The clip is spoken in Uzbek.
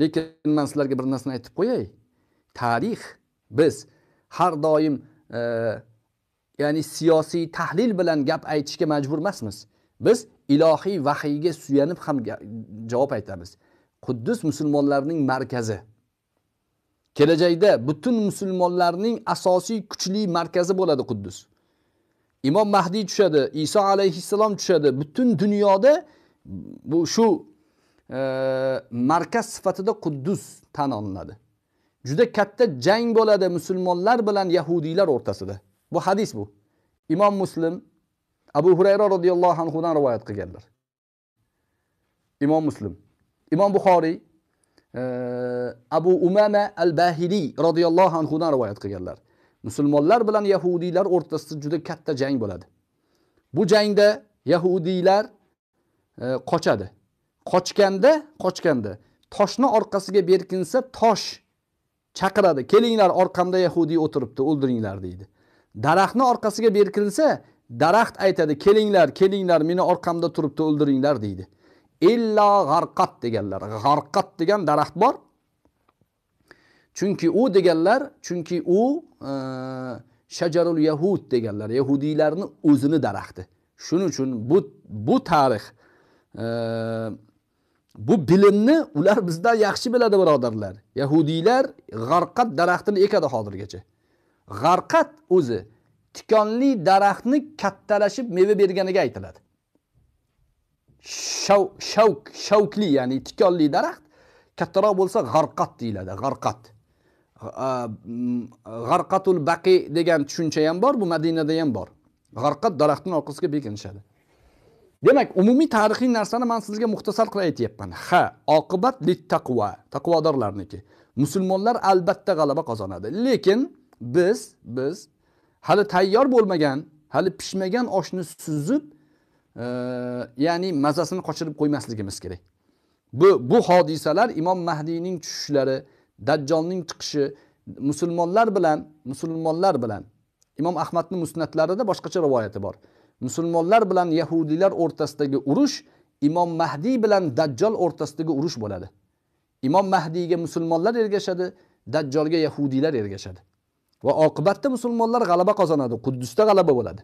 lekin man sizlarga bir narsani aytib qo'yay tarix biz har doim e, ya'ni siyosiy tahlil bilan gap aytishga majbur emasmiz biz ilohiy vahiyga suyanib ham javob aytamiz quddus musulmonlarning markazi kelajakda butun musulmonlarning asosiy kuchli markazi bo'ladi quddus imom mahdiy tushadi iso alayhissalom tushadi butun dunyoda bu shu markaz sifatida quddus tan olinadi juda katta jang bo'ladi musulmonlar bilan yahudiylar o'rtasida bu hadis bu imom muslim abu hurayra roziyallohu anhudan rivoyat qilganlar imom muslim imom buxoriy abu umama al bahiliy roziyallohu anhudan rivoyat qilganlar musulmonlar bilan yahudiylar o'rtasida juda katta jang bo'ladi bu jangda yahudiylar qochadi qochganda qochganda toshni orqasiga berkinsa tosh chaqiradi kelinglar orqamda yahudiy o'tiribdi o'ldiringlar deydi daraxtni orqasiga berkinsa daraxt aytadi kelinglar kelinglar meni orqamda turibdi o'ldiringlar deydi illo g'arqat deganlar g'arqat degan daraxt bor chunki u deganlar chunki u e, shajarul yahud deganlar yahudiylarni o'zini daraxti shuning uchun bu bu tarix e, bu bilimni ular bizdan yaxshi biladi birodarlar yahudiylar g'arqat daraxtini ekadi hozirgacha g'arqat o'zi tikonli daraxtni kattalashib meva berganiga aytiladi shavk shavkli ya'ni tikonli daraxt kattaroq bo'lsa g'arqat deyiladi g'arqat mm, g'arqatul baqi degan tushuncha ham bor bu madinada ham bor g'arqat daraxtini orqasiga bekinishadi demak umumiy tarixiy narsani man sizga muxtasar qilib aytyapman ha oqibat lit taqvo taqvodorlarniki musulmonlar albatta g'alaba qozonadi lekin biz biz hali tayyor bo'lmagan hali pishmagan oshni suzib e, ya'ni mazasini qochirib qo'ymasligimiz kerak bu bu hodisalar imom mahdiyning tushishlari dajjolning chiqishi musulmonlar bilan musulmonlar bilan imom ahmadni musnatlarida boshqacha rivoyati bor musulmonlar bilan yahudiylar o'rtasidagi urush Imom Mahdi bilan Dajjal o'rtasidagi urush bo'ladi. Imom Mahdiyga musulmonlar ergashadi, Dajjalga yahudiylar ergashadi. Va oqibatda musulmonlar g'alaba qozonadi, Quddusda g'alaba bo'ladi.